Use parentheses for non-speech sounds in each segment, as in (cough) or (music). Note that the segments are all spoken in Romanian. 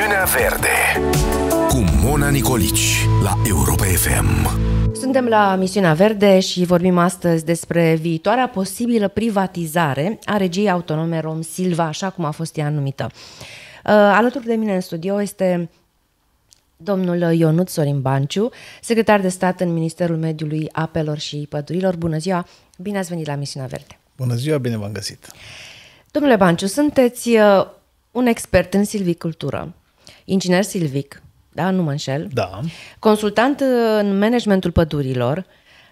Misiunea Verde cu Mona Nicolici la Europa FM. Suntem la Misiunea Verde și vorbim astăzi despre viitoarea posibilă privatizare a regiei autonome Rom Silva, așa cum a fost ea numită. Uh, alături de mine în studio este domnul Ionut Sorin Banciu, secretar de stat în Ministerul Mediului, Apelor și Pădurilor. Bună ziua! Bine ați venit la Misiunea Verde! Bună ziua, bine v-am găsit! Domnule Banciu, sunteți uh, un expert în silvicultură inginer silvic, da, nu mă înșel. Da. Consultant uh, în managementul pădurilor.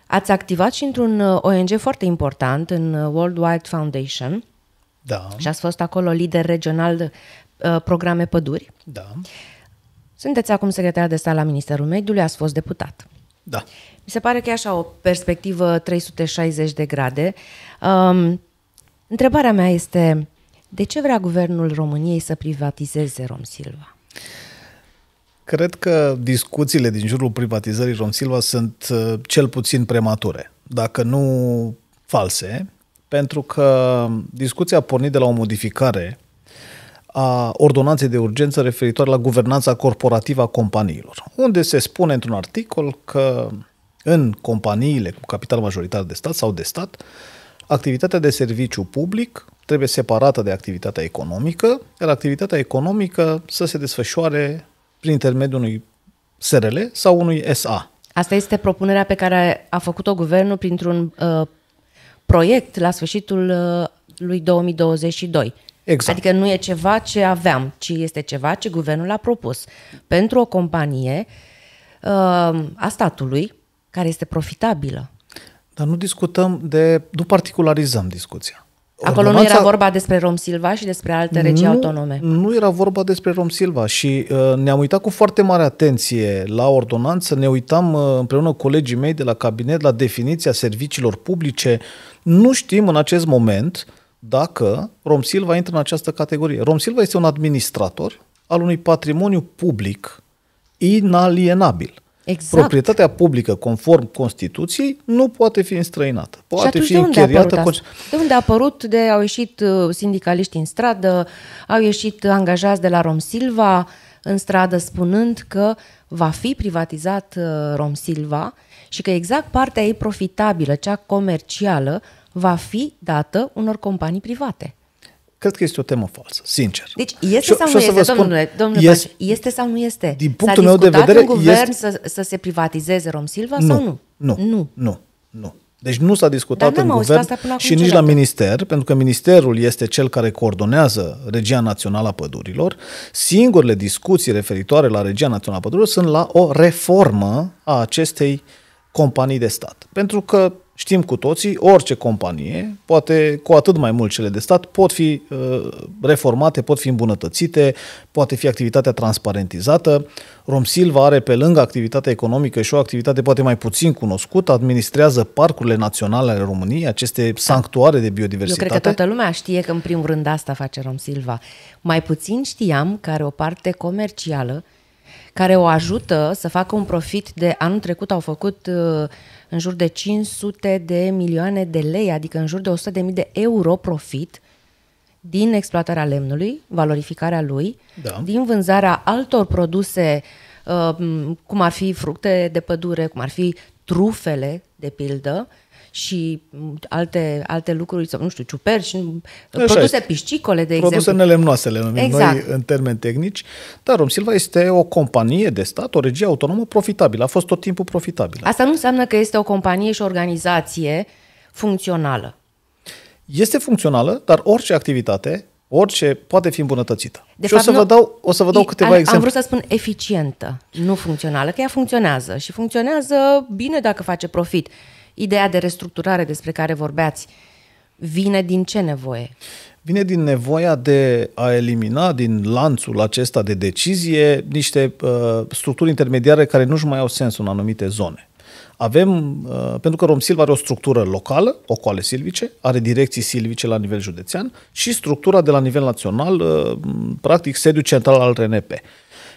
Ați activat și într-un uh, ONG foarte important, în uh, World Wide Foundation. Da. Și ați fost acolo lider regional de uh, programe păduri. Da. Sunteți acum secretar de stat la Ministerul Mediului, ați fost deputat. Da. Mi se pare că e așa o perspectivă 360 de grade. Um, întrebarea mea este, de ce vrea guvernul României să privatizeze Rom Silva? Cred că discuțiile din jurul privatizării Rom Silva sunt uh, cel puțin premature, dacă nu false, pentru că discuția a pornit de la o modificare a ordonanței de urgență referitoare la guvernanța corporativă a companiilor, unde se spune într-un articol că în companiile cu capital majoritar de stat sau de stat, activitatea de serviciu public trebuie separată de activitatea economică, iar activitatea economică să se desfășoare prin intermediul unui SRL sau unui SA. Asta este propunerea pe care a făcut-o guvernul printr-un uh, proiect la sfârșitul uh, lui 2022. Exact. Adică nu e ceva ce aveam, ci este ceva ce guvernul a propus pentru o companie uh, a statului care este profitabilă. Dar nu discutăm de. nu particularizăm discuția. Acolo nu era vorba despre Rom Silva și despre alte regii nu, autonome. Nu era vorba despre Rom Silva și uh, ne-am uitat cu foarte mare atenție la ordonanță, ne uitam uh, împreună cu colegii mei de la cabinet la definiția serviciilor publice. Nu știm în acest moment dacă Rom Silva intră în această categorie. Rom Silva este un administrator al unui patrimoniu public inalienabil. Exact. Proprietatea publică, conform Constituției, nu poate fi înstrăinată. Poate fi de unde, Unde apărut De unde a apărut? De au ieșit uh, sindicaliști în stradă, au ieșit angajați de la Romsilva în stradă spunând că va fi privatizat uh, Romsilva și că exact partea ei profitabilă, cea comercială, va fi dată unor companii private. Cred că este o temă falsă, sincer. Deci este sau nu este, spun, domnule, domnule este, Pace, este sau nu este? Din punctul meu de vedere... în guvern este... să, să se privatizeze Romsilva nu, sau nu? Nu, nu, nu, nu. Deci nu s-a discutat în guvern și nici la minister, pentru că ministerul este cel care coordonează Regia Națională a Pădurilor. Singurele discuții referitoare la Regia Națională a Pădurilor sunt la o reformă a acestei companii de stat. Pentru că Știm cu toții, orice companie, poate cu atât mai mult cele de stat, pot fi uh, reformate, pot fi îmbunătățite, poate fi activitatea transparentizată. Romsilva are pe lângă activitatea economică și o activitate poate mai puțin cunoscută, administrează parcurile naționale ale României, aceste sanctuare de biodiversitate. Eu cred că toată lumea știe că în primul rând asta face Romsilva. Mai puțin știam că are o parte comercială care o ajută să facă un profit de anul trecut au făcut uh, în jur de 500 de milioane de lei, adică în jur de 100 de mii de euro profit din exploatarea lemnului, valorificarea lui, da. din vânzarea altor produse, uh, cum ar fi fructe de pădure, cum ar fi trufele, de pildă, și mm, alte, alte lucruri, sau nu știu, ciuperci, mm, Așa produse este. piscicole, de produse exemplu. Produse nelemnoasele, numim exact. noi în termeni tehnici, dar Romsilva este o companie de stat, o regie autonomă profitabilă, a fost tot timpul profitabilă. Asta nu înseamnă că este o companie și o organizație funcțională. Este funcțională, dar orice activitate, orice poate fi îmbunătățită. De și fapt, o să nu, vă dau, o să vă dau câteva am, exemple. Am vrut să spun eficientă, nu funcțională, că ea funcționează și funcționează bine dacă face profit. Ideea de restructurare despre care vorbeați vine din ce nevoie? Vine din nevoia de a elimina din lanțul acesta de decizie niște uh, structuri intermediare care nu-și mai au sens în anumite zone. Avem, uh, pentru că Romsilva are o structură locală, o coale silvice, are direcții silvice la nivel județean și structura de la nivel național, uh, practic sediu central al RNP.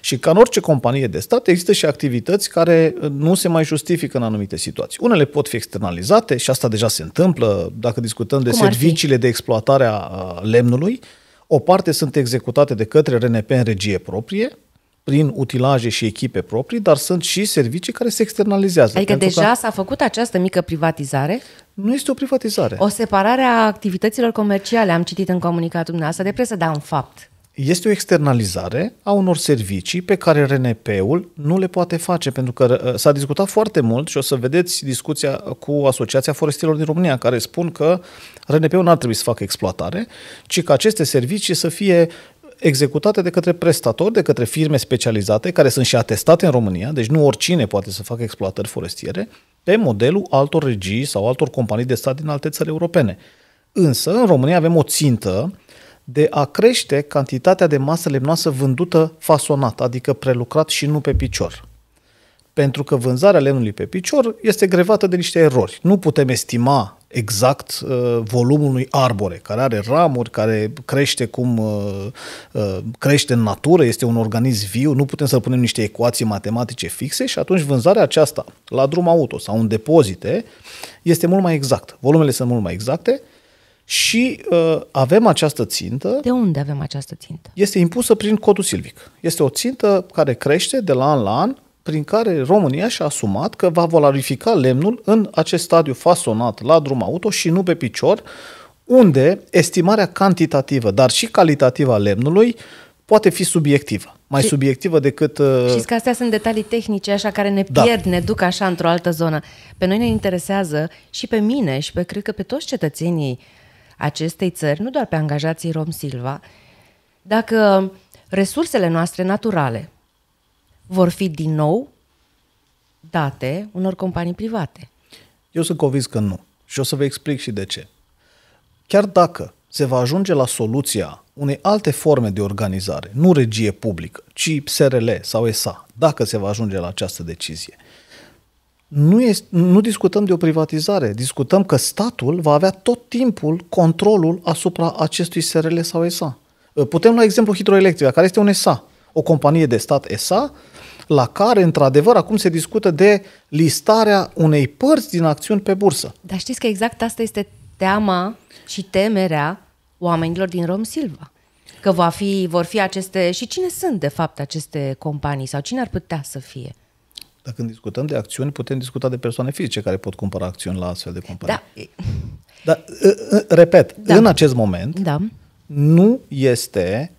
Și ca în orice companie de stat există și activități care uh, nu se mai justifică în anumite situații. Unele pot fi externalizate și asta deja se întâmplă dacă discutăm de Cum serviciile de exploatare a lemnului. O parte sunt executate de către RNP în regie proprie, prin utilaje și echipe proprii, dar sunt și servicii care se externalizează. Adică deja că... s-a făcut această mică privatizare? Nu este o privatizare. O separare a activităților comerciale, am citit în comunicatul dumneavoastră de presă, dar în fapt este o externalizare a unor servicii pe care RNP-ul nu le poate face, pentru că uh, s-a discutat foarte mult și o să vedeți discuția cu Asociația Forestierilor din România, care spun că RNP-ul nu ar trebui să facă exploatare, ci că aceste servicii să fie executate de către prestatori, de către firme specializate, care sunt și atestate în România, deci nu oricine poate să facă exploatări forestiere, pe modelul altor regii sau altor companii de stat din alte țări europene. Însă, în România avem o țintă de a crește cantitatea de masă lemnoasă vândută fasonat, adică prelucrat și nu pe picior. Pentru că vânzarea lemnului pe picior este grevată de niște erori. Nu putem estima exact uh, volumul unui arbore, care are ramuri, care crește cum uh, uh, crește în natură, este un organism viu, nu putem să punem niște ecuații matematice fixe și atunci vânzarea aceasta la drum auto sau în depozite este mult mai exactă. Volumele sunt mult mai exacte și uh, avem această țintă. De unde avem această țintă? Este impusă prin codul silvic. Este o țintă care crește de la an la an, prin care România și-a asumat că va valorifica lemnul în acest stadiu fasonat la drum auto și nu pe picior, unde estimarea cantitativă, dar și calitativă a lemnului poate fi subiectivă. Mai și, subiectivă decât... Uh... Știți că astea sunt detalii tehnice, așa, care ne da. pierd, da. ne duc așa într-o altă zonă. Pe noi ne interesează și pe mine și pe, cred că pe toți cetățenii uh, acestei țări, nu doar pe angajații Rom Silva, dacă resursele noastre naturale vor fi din nou date unor companii private? Eu sunt convins că nu. Și o să vă explic și de ce. Chiar dacă se va ajunge la soluția unei alte forme de organizare, nu regie publică, ci SRL sau ESA, dacă se va ajunge la această decizie – nu, este, nu discutăm de o privatizare, discutăm că statul va avea tot timpul controlul asupra acestui SRL sau ESA. Ă, putem la exemplu hidroelectrica, care este un ESA, o companie de stat ESA, la care, într-adevăr, acum se discută de listarea unei părți din acțiuni pe bursă. Dar știți că exact asta este teama și temerea oamenilor din Rom Silva. Că va fi, vor fi aceste... Și cine sunt, de fapt, aceste companii? Sau cine ar putea să fie? Dacă când discutăm de acțiuni, putem discuta de persoane fizice care pot cumpăra acțiuni la astfel de companii. Da. Dar, repet, da. în acest moment da. nu este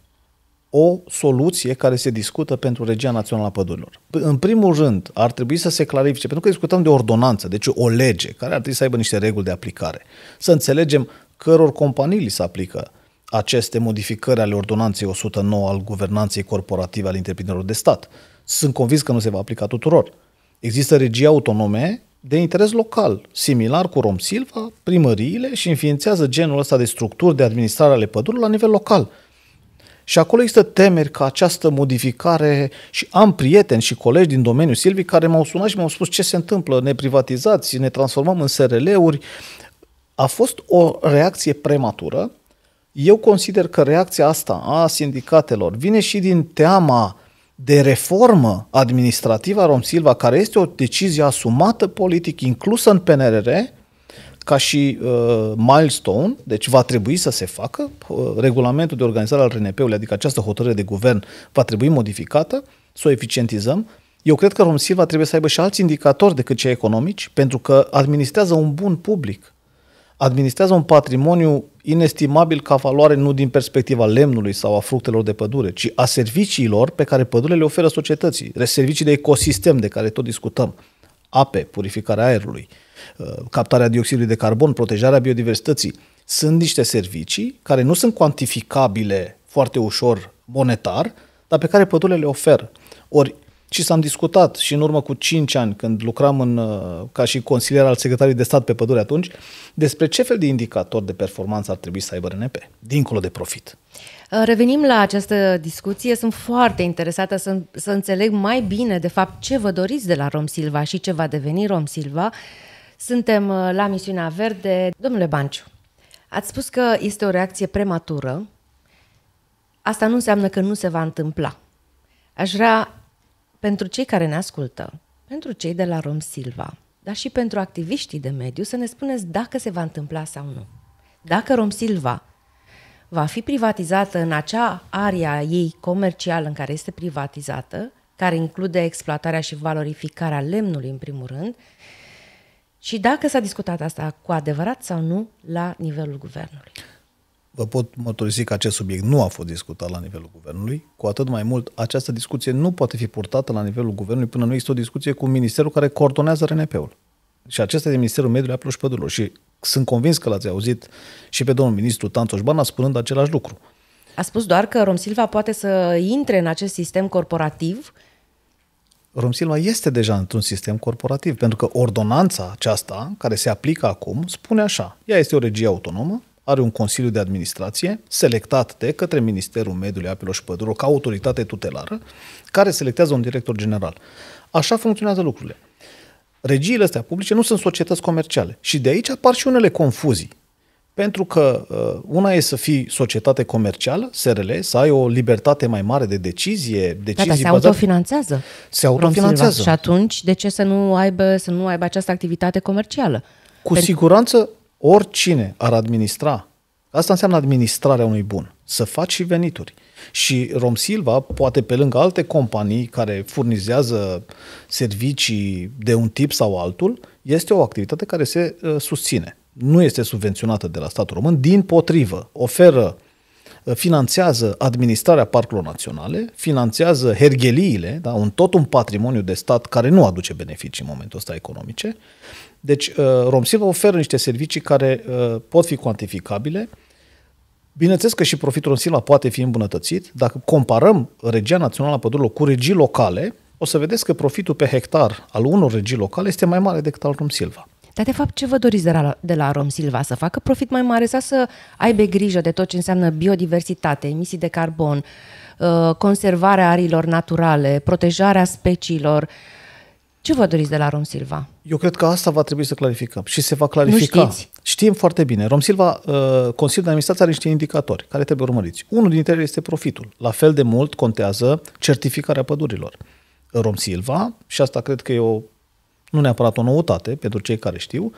o soluție care se discută pentru Regia Națională a Pădurilor. În primul rând, ar trebui să se clarifice, pentru că discutăm de o ordonanță, deci o lege care ar trebui să aibă niște reguli de aplicare. Să înțelegem căror companii li se aplică aceste modificări ale ordonanței 109 al guvernanței corporative al întreprinderilor de stat. Sunt convins că nu se va aplica tuturor. Există regii autonome de interes local, similar cu Rom Silva, primăriile și înființează genul ăsta de structuri de administrare ale pădurilor la nivel local. Și acolo există temeri că această modificare și am prieteni și colegi din domeniul Silvii care m-au sunat și mi-au spus ce se întâmplă, ne privatizați, ne transformăm în SRL-uri. A fost o reacție prematură eu consider că reacția asta a sindicatelor vine și din teama de reformă administrativă a Rom Silva, care este o decizie asumată politic, inclusă în PNRR, ca și uh, milestone, deci va trebui să se facă, uh, regulamentul de organizare al RNP-ului, adică această hotărâre de guvern, va trebui modificată, să o eficientizăm. Eu cred că Romsilva trebuie să aibă și alți indicatori decât cei economici, pentru că administrează un bun public, administrează un patrimoniu inestimabil ca valoare nu din perspectiva lemnului sau a fructelor de pădure, ci a serviciilor pe care pădurile le oferă societății, servicii de ecosistem de care tot discutăm, ape, purificarea aerului, uh, captarea dioxidului de carbon, protejarea biodiversității. Sunt niște servicii care nu sunt cuantificabile foarte ușor monetar, dar pe care pădurile le oferă. Ori ci s-am discutat și în urmă cu 5 ani, când lucram în, uh, ca și consilier al secretarului de stat pe pădure atunci, despre ce fel de indicator de performanță ar trebui să aibă RNP, dincolo de profit. Uh, revenim la această discuție. Sunt foarte interesată să, să înțeleg mai bine, de fapt, ce vă doriți de la Rom Silva și ce va deveni Rom Silva. Suntem uh, la misiunea verde. Domnule Banciu, ați spus că este o reacție prematură. Asta nu înseamnă că nu se va întâmpla. Aș vrea pentru cei care ne ascultă, pentru cei de la Rom Silva, dar și pentru activiștii de mediu să ne spuneți dacă se va întâmpla sau nu. Dacă Rom Silva va fi privatizată în acea area ei comercială în care este privatizată, care include exploatarea și valorificarea lemnului în primul rând, și dacă s-a discutat asta cu adevărat sau nu la nivelul guvernului vă pot mărturisi că acest subiect nu a fost discutat la nivelul guvernului, cu atât mai mult această discuție nu poate fi purtată la nivelul guvernului până nu există o discuție cu ministerul care coordonează RNP-ul. Și acesta este Ministerul Mediului, Apelor și Pădurilor. Și sunt convins că l-ați auzit și pe domnul ministru Tanțoș Bana spunând același lucru. A spus doar că Romsilva poate să intre în acest sistem corporativ Romsilva este deja într-un sistem corporativ, pentru că ordonanța aceasta, care se aplică acum, spune așa. Ea este o regie autonomă are un Consiliu de Administrație selectat de către Ministerul Mediului, Apelor și Pădurilor ca autoritate tutelară, care selectează un director general. Așa funcționează lucrurile. Regiile astea publice nu sunt societăți comerciale și de aici apar și unele confuzii. Pentru că uh, una e să fii societate comercială, SRL, să ai o libertate mai mare de decizie, decizii da, dar se bazate... autofinanțează. Se autofinanțează. Și atunci, de ce să nu aibă, să nu aibă această activitate comercială? Cu Pentru... siguranță oricine ar administra, asta înseamnă administrarea unui bun, să faci și venituri. Și Rom Silva poate pe lângă alte companii care furnizează servicii de un tip sau altul, este o activitate care se uh, susține. Nu este subvenționată de la statul român, din potrivă, oferă uh, finanțează administrarea parcurilor naționale, finanțează hergheliile, da, un, tot un patrimoniu de stat care nu aduce beneficii în momentul ăsta economice, deci, uh, RomSilva oferă niște servicii care uh, pot fi cuantificabile. Bineînțeles că și profitul RomSilva poate fi îmbunătățit. Dacă comparăm regia națională a pădurilor cu regii locale, o să vedeți că profitul pe hectar al unor regii locale este mai mare decât al RomSilva. Dar, de fapt, ce vă doriți de la, de la RomSilva? Să facă profit mai mare sau să aibă grijă de tot ce înseamnă biodiversitate, emisii de carbon, uh, conservarea arilor naturale, protejarea speciilor, ce vă doriți de la Rom Silva? Eu cred că asta va trebui să clarificăm și se va clarifica. Nu știți? Știm foarte bine. Rom Silva, uh, Consiliul de Administrație are niște indicatori care trebuie urmăriți. Unul dintre ele este profitul. La fel de mult contează certificarea pădurilor. Rom Silva, și asta cred că e o, nu neapărat o noutate pentru cei care știu,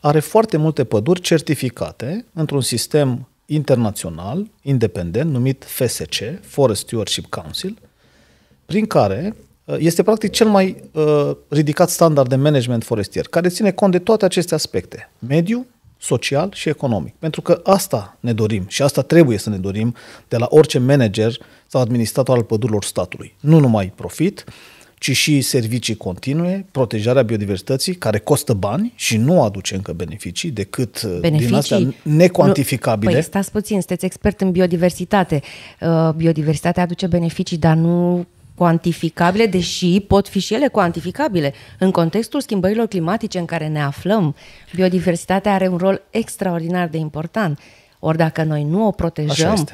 are foarte multe păduri certificate într-un sistem internațional, independent, numit FSC, Forest Stewardship Council, prin care Uh, este practic cel mai uh, ridicat standard de management forestier, care ține cont de toate aceste aspecte, mediu, social și economic. Pentru că asta ne dorim și asta trebuie să ne dorim de la orice manager sau administrator al pădurilor statului. Nu numai profit, ci și servicii continue, protejarea biodiversității, care costă bani și nu aduce încă beneficii decât uh, beneficii? din astea necuantificabile. păi stați puțin, sunteți expert în biodiversitate. Uh, biodiversitatea aduce beneficii, dar nu cuantificabile, deși pot fi și ele cuantificabile. În contextul schimbărilor climatice în care ne aflăm, biodiversitatea are un rol extraordinar de important. Ori dacă noi nu o protejăm,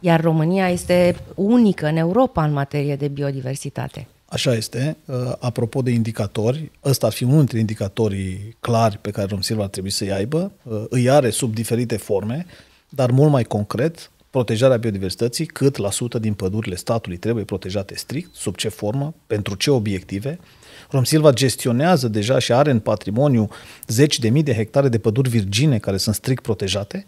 iar România este unică în Europa în materie de biodiversitate. Așa este. Uh, apropo de indicatori, ăsta ar fi unul dintre indicatorii clari pe care Romsilva ar trebui să-i aibă. Uh, îi are sub diferite forme, dar mult mai concret, protejarea biodiversității, cât la sută din pădurile statului trebuie protejate strict, sub ce formă, pentru ce obiective. Romsilva gestionează deja și are în patrimoniu zeci de mii de hectare de păduri virgine care sunt strict protejate.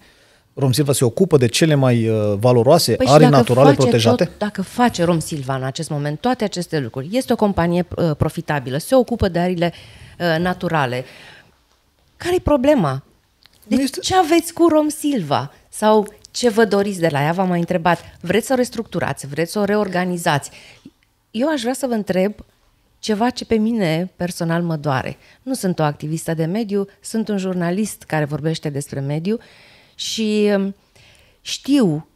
Romsilva se ocupă de cele mai uh, valoroase păi arii naturale protejate? Tot, dacă face Romsilva în acest moment toate aceste lucruri, este o companie uh, profitabilă, se ocupă de arile uh, naturale, care-i problema? Deci este... ce aveți cu Romsilva? Sau ce vă doriți de la ea, v-am mai întrebat, vreți să o restructurați, vreți să o reorganizați. Eu aș vrea să vă întreb ceva ce pe mine personal mă doare. Nu sunt o activistă de mediu, sunt un jurnalist care vorbește despre mediu și um, știu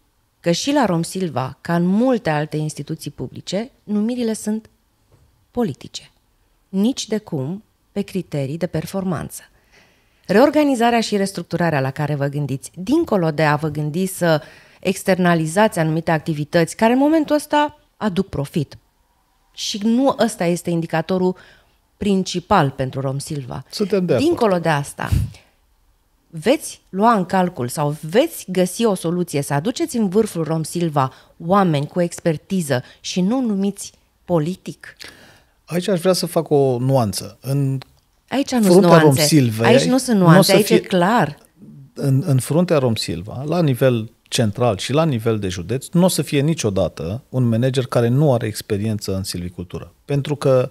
că și la Romsilva, ca în multe alte instituții publice, numirile sunt politice. Nici de cum pe criterii de performanță. Reorganizarea și restructurarea la care vă gândiți, dincolo de a vă gândi să externalizați anumite activități care în momentul ăsta aduc profit. Și nu ăsta este indicatorul principal pentru Rom Silva. Suntem de Dincolo de asta, veți lua în calcul sau veți găsi o soluție să aduceți în vârful Rom Silva oameni cu expertiză și nu numiți politic? Aici aș vrea să fac o nuanță. În Aici nu sunt nuanțe. Silvei, aici nu sunt nuanțe, aici fie, e clar. În, în fruntea Rom Silva, la nivel central și la nivel de județ, nu o să fie niciodată un manager care nu are experiență în silvicultură. Pentru că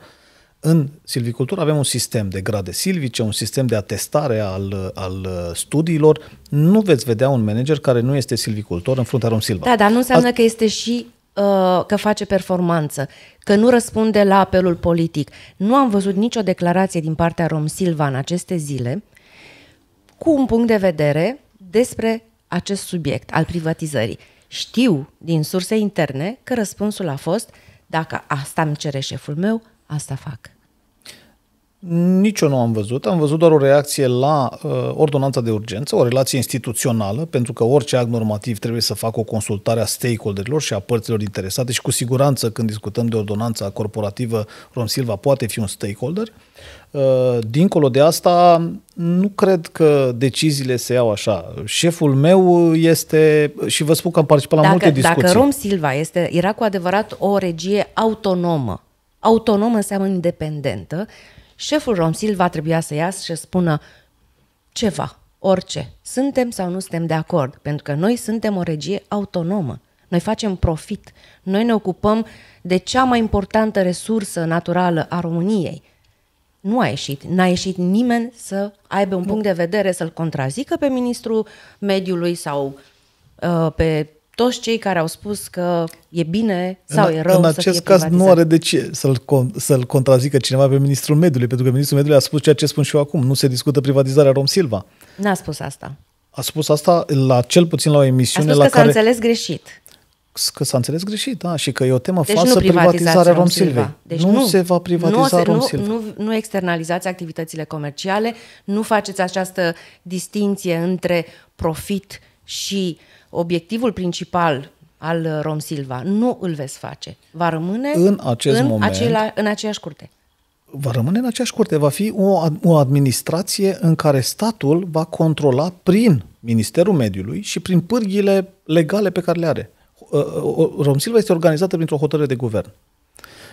în silvicultură avem un sistem de grade silvice, un sistem de atestare al, al studiilor. Nu veți vedea un manager care nu este silvicultor în fruntea Rom Silva. Da, dar nu înseamnă A- că este și Uh, că face performanță, că nu răspunde la apelul politic. Nu am văzut nicio declarație din partea Rom Silva în aceste zile cu un punct de vedere despre acest subiect al privatizării. Știu din surse interne că răspunsul a fost dacă asta îmi cere șeful meu, asta fac. Nici eu nu am văzut. Am văzut doar o reacție la uh, ordonanța de urgență, o relație instituțională, pentru că orice act normativ trebuie să facă o consultare a stakeholderilor și a părților interesate și cu siguranță când discutăm de ordonanța corporativă, Romsilva poate fi un stakeholder. Uh, dincolo de asta, nu cred că deciziile se iau așa. Șeful meu este, și vă spun că am participat la multe discuții. Dacă Romsilva este, era cu adevărat o regie autonomă, autonomă înseamnă independentă, șeful Romsil va trebui să iasă și să spună ceva, orice, suntem sau nu suntem de acord, pentru că noi suntem o regie autonomă. Noi facem profit, noi ne ocupăm de cea mai importantă resursă naturală a României. Nu a ieșit, n-a ieșit nimeni să aibă un punct de vedere să-l contrazică pe ministrul mediului sau uh, pe toți cei care au spus că e bine sau în, e rău În acest să fie caz nu are de ce să-l, să-l contrazică cineva pe ministrul mediului, pentru că ministrul mediului a spus ceea ce spun și eu acum. Nu se discută privatizarea Rom Silva. N-a spus asta. A spus asta la cel puțin la o emisiune a spus la că care... s-a înțeles greșit. Că s-a înțeles greșit, da, și că e o temă deci falsă privatizarea Rom Silva. Deci nu, nu se va privatiza Rom Silva. Nu, nu, nu externalizați activitățile comerciale, nu faceți această distinție între profit și și obiectivul principal al uh, Rom Silva, nu îl veți face. Va rămâne în, acest în, moment, acela, în aceeași curte. Va rămâne în aceeași curte. Va fi o, o administrație în care statul va controla prin Ministerul Mediului și prin pârghile legale pe care le are. Uh, uh, Rom Silva este organizată printr-o hotărâre de guvern.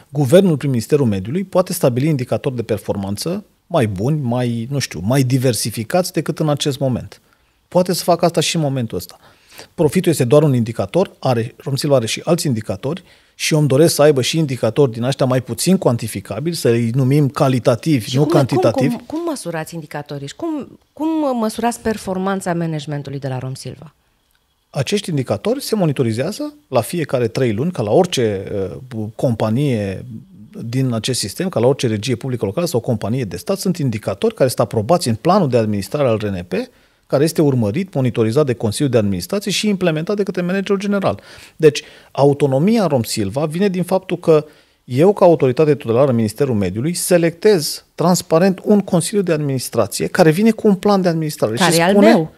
Guvernul prin Ministerul Mediului poate stabili indicatori de performanță mai buni, mai, nu știu, mai diversificați decât în acest moment poate să facă asta și în momentul ăsta. Profitul este doar un indicator, are, Romsil are și alți indicatori și eu îmi doresc să aibă și indicatori din ăștia mai puțin cuantificabili, să îi numim calitativi, și nu cum, cantitativi. Cum, cum, cum măsurați indicatorii și cum, cum măsurați performanța managementului de la Romsilva? Acești indicatori se monitorizează la fiecare trei luni, ca la orice uh, companie din acest sistem, ca la orice regie publică locală sau companie de stat, sunt indicatori care sunt aprobați în planul de administrare al RNP care este urmărit, monitorizat de Consiliul de Administrație și implementat de către managerul general. Deci, autonomia Rom Silva vine din faptul că eu, ca autoritate tutelară Ministerul Mediului, selectez transparent un Consiliu de Administrație care vine cu un plan de administrare. Care și spune, e al meu.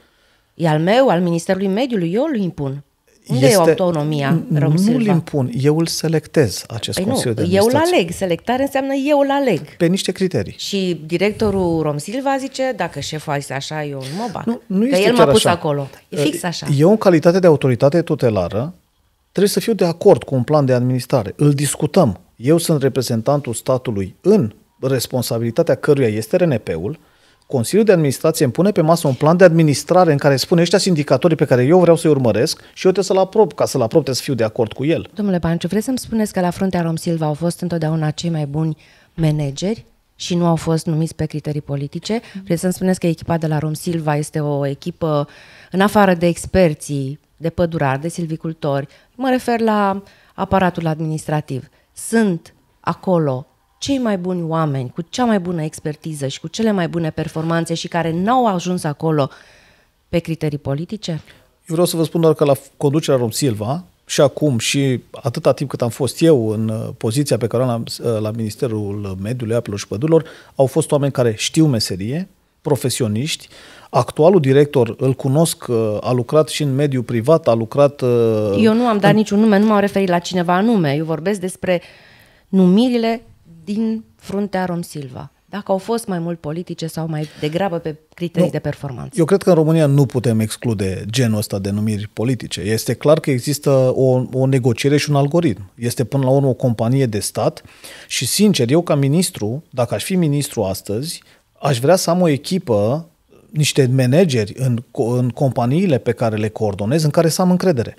E al meu, al Ministerului Mediului, eu îl impun. Unde este, e autonomia, rău Nu îl impun, eu îl selectez acest păi Consiliu nu, de Eu îl aleg, selectare înseamnă eu îl aleg. Pe niște criterii. Și directorul Rom Silva zice, dacă șeful a zis așa, eu nu mă bag. Nu, nu că el m-a pus așa. acolo. E fix ă, așa. Eu, în calitate de autoritate tutelară, trebuie să fiu de acord cu un plan de administrare. Îl discutăm. Eu sunt reprezentantul statului în responsabilitatea căruia este RNP-ul, Consiliul de administrație îmi pune pe masă un plan de administrare în care spune ăștia indicatorii pe care eu vreau să-i urmăresc și eu trebuie să-l aprob. Ca să-l aprob trebuie să fiu de acord cu el. Domnule Panciu, vreți să-mi spuneți că la fruntea Rom Silva au fost întotdeauna cei mai buni manageri și nu au fost numiți pe criterii politice. Vreți să-mi spuneți că echipa de la Rom Silva este o echipă, în afară de experții, de pădurari, de silvicultori, mă refer la aparatul administrativ. Sunt acolo cei mai buni oameni, cu cea mai bună expertiză și cu cele mai bune performanțe și care n-au ajuns acolo pe criterii politice? Eu vreau să vă spun doar că la conducerea Rom Silva, și acum și atâta timp cât am fost eu în uh, poziția pe care am uh, la Ministerul Mediului, Apelor și Pădurilor, au fost oameni care știu meserie, profesioniști. Actualul director îl cunosc, uh, a lucrat și în mediul privat, a lucrat... Eu nu am dat în... niciun nume, nu m-am referit la cineva anume. Eu vorbesc despre numirile din fruntea Rom Silva? Dacă au fost mai mult politice sau mai degrabă pe criterii nu, de performanță? Eu cred că în România nu putem exclude genul ăsta de numiri politice. Este clar că există o, o negociere și un algoritm. Este până la urmă o companie de stat și, sincer, eu ca ministru, dacă aș fi ministru astăzi, aș vrea să am o echipă niște manageri în, în companiile pe care le coordonez, în care să am încredere.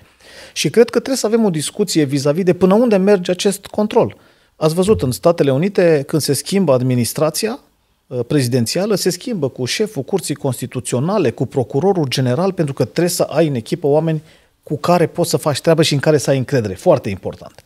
Și cred că trebuie să avem o discuție vis-a-vis de până unde merge acest control. Ați văzut în Statele Unite, când se schimbă administrația uh, prezidențială, se schimbă cu șeful Curții Constituționale, cu procurorul general, pentru că trebuie să ai în echipă oameni cu care poți să faci treabă și în care să ai încredere. Foarte important.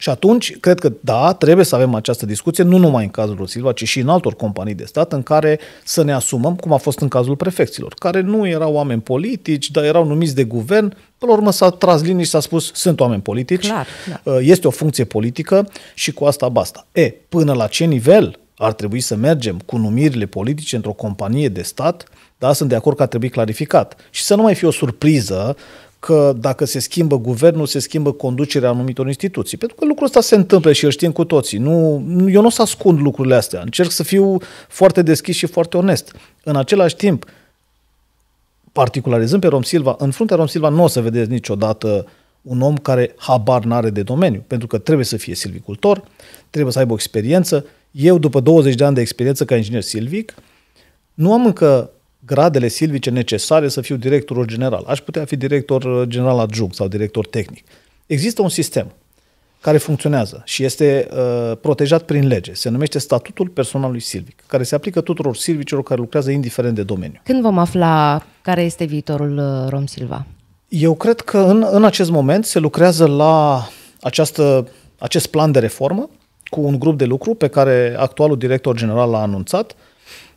Și atunci, cred că da, trebuie să avem această discuție, nu numai în cazul Silva, ci și în altor companii de stat, în care să ne asumăm, cum a fost în cazul prefecților, care nu erau oameni politici, dar erau numiți de guvern, Până la urmă s-a tras linii și s-a spus sunt oameni politici, Clar, da. Uh, este o funcție politică și cu asta basta. E, până la ce nivel ar trebui să mergem cu numirile politice într-o companie de stat, da, sunt de acord că ar trebui clarificat. Și să nu mai fie o surpriză că dacă se schimbă guvernul, se schimbă conducerea anumitor instituții. Pentru că lucrul ăsta se întâmplă și îl știm cu toții. Nu, eu nu o să ascund lucrurile astea. Încerc să fiu foarte deschis și foarte onest. În același timp, particularizând pe Rom Silva, în fruntea Rom Silva nu o să vedeți niciodată un om care habar n-are de domeniu, pentru că trebuie să fie silvicultor, trebuie să aibă o experiență. Eu, după 20 de ani de experiență ca inginer silvic, nu am încă gradele silvice necesare să fiu directorul general. Aș putea fi director uh, general adjunct sau director tehnic. Există un sistem care funcționează și este uh, protejat prin lege. Se numește Statutul Personalului Silvic, care se aplică tuturor silvicilor care lucrează indiferent de domeniu. Când vom afla care este viitorul uh, Rom Silva? Eu cred că în, în acest moment se lucrează la această, acest plan de reformă cu un grup de lucru pe care actualul director general l-a anunțat uh,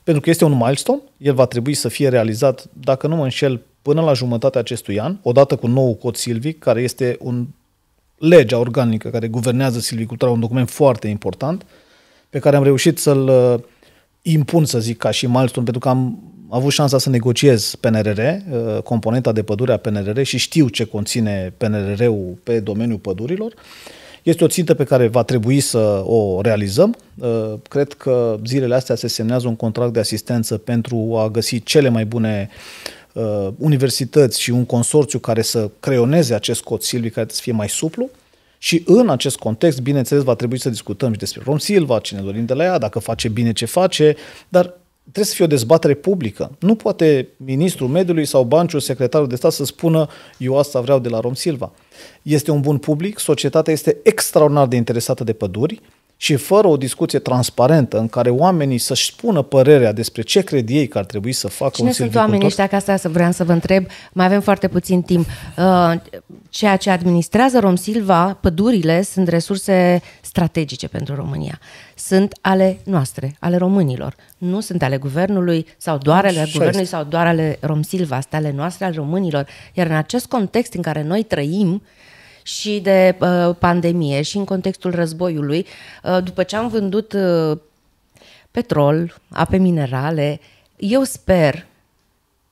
pentru că este un milestone, el va trebui să fie realizat, dacă nu mă înșel, până la jumătatea acestui an, odată cu nou cod silvic, care este un legea organică care guvernează silvicultura, un document foarte important, pe care am reușit să-l uh, impun, să zic, ca și milestone, pentru că am avut șansa să negociez PNRR, uh, componenta de pădure a PNRR și știu ce conține PNRR-ul pe domeniul pădurilor. Uh, este o țintă pe care va trebui să o realizăm. Uh, cred că zilele astea se semnează un contract de asistență pentru a găsi cele mai bune uh, universități și un consorțiu care să creioneze acest cod silvic care să fie mai suplu. Și în acest context, bineînțeles, va trebui să discutăm și despre Rom Silva, cine dorim de la ea, dacă face bine ce face, dar trebuie să fie o dezbatere publică. Nu poate ministrul mediului sau banciul, secretarul de stat să spună eu asta vreau de la Rom Silva este un bun public, societatea este extraordinar de interesată de păduri, și fără o discuție transparentă în care oamenii să-și spună părerea despre ce cred ei că ar trebui să facă Cine un silvicultor. sunt oamenii ăștia? Că asta vreau să vă întreb. Mai avem foarte puțin timp. Uh, ceea ce administrează Romsilva, pădurile, sunt resurse strategice pentru România. Sunt ale noastre, ale românilor. Nu sunt ale guvernului sau doar ale Așa guvernului este. sau doar ale Romsilva, sunt ale noastre, ale românilor. Iar în acest context în care noi trăim, și de uh, pandemie și în contextul războiului, uh, după ce am vândut uh, petrol, ape minerale, eu sper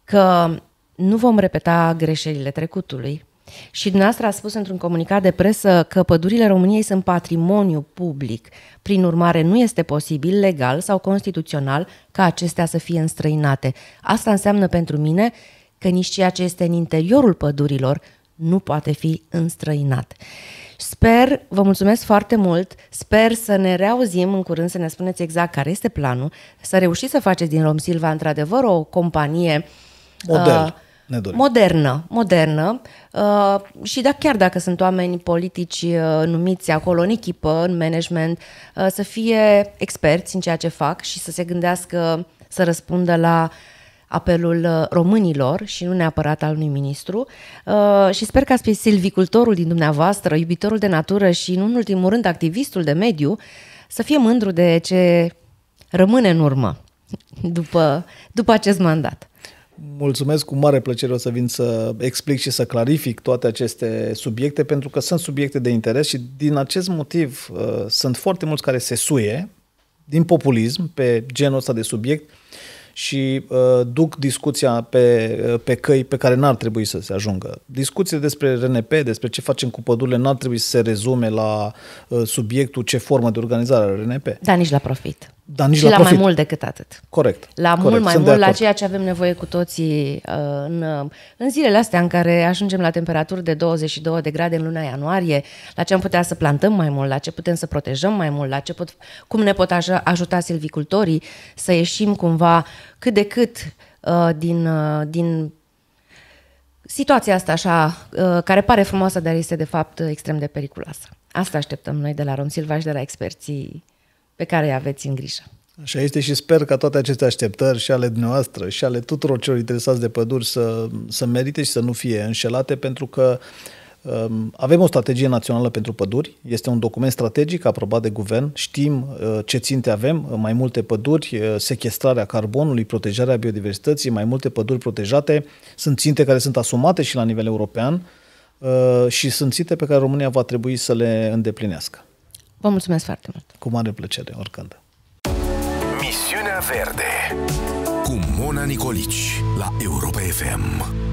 că nu vom repeta greșelile trecutului. Și dumneavoastră a spus într-un comunicat de presă că pădurile României sunt patrimoniu public. Prin urmare, nu este posibil, legal sau constituțional, ca acestea să fie înstrăinate. Asta înseamnă pentru mine că nici ceea ce este în interiorul pădurilor nu poate fi înstrăinat. Sper, vă mulțumesc foarte mult, sper să ne reauzim în curând, să ne spuneți exact care este planul, să reușiți să faceți din Romsilva într-adevăr o companie Model. Uh, Modernă, modernă. Uh, și da, chiar dacă sunt oameni politici uh, numiți acolo în echipă, în management, uh, să fie experți în ceea ce fac și să se gândească să răspundă la uh, apelul uh, românilor și nu neapărat al unui ministru uh, și sper că fi silvicultorul din dumneavoastră, iubitorul de natură și, în ultimul rând, activistul de mediu, să fie mândru de ce rămâne în urmă (laughs) după, după acest mandat. Mulțumesc, cu mare plăcere o să vin să explic și să clarific toate aceste subiecte, pentru că sunt subiecte de interes și din acest motiv uh, sunt foarte mulți care se suie din populism pe genul ăsta de subiect și uh, duc discuția pe, uh, pe căi pe care n-ar trebui să se ajungă. Discuția despre RNP, despre ce facem cu pădurile, n-ar trebui să se rezume la uh, subiectul ce formă de organizare are RNP. Dar nici la profit. Dar nici și la, la mai mult decât atât. Corect. La Corect. mult mai mult, la ceea ce avem nevoie cu toții uh, în, uh, în zilele astea în care ajungem la temperaturi de 22 de grade în luna ianuarie, la ce am putea să plantăm mai mult, la ce putem să protejăm mai mult, la ce pot, cum ne pot ajuta silvicultorii să ieșim cumva cât de cât uh, din, din situația asta așa, care pare frumoasă, dar este de fapt extrem de periculoasă. Asta așteptăm noi de la Rom Silva și de la experții pe care îi aveți în grijă. Așa este și sper ca toate aceste așteptări și ale dumneavoastră și ale tuturor celor interesați de păduri să, să merite și să nu fie înșelate pentru că um, avem o strategie națională pentru păduri, este un document strategic aprobat de guvern, știm uh, ce ținte avem, uh, mai multe păduri, uh, sequestrarea carbonului, protejarea biodiversității, mai multe păduri protejate, sunt ținte care sunt asumate și la nivel european și sunt ținte pe care România va trebui să le îndeplinească. Vă mulțumesc foarte mult. Cu mare plăcere, oricând. Misiunea Verde cu Mona Nicolici la Europa FM.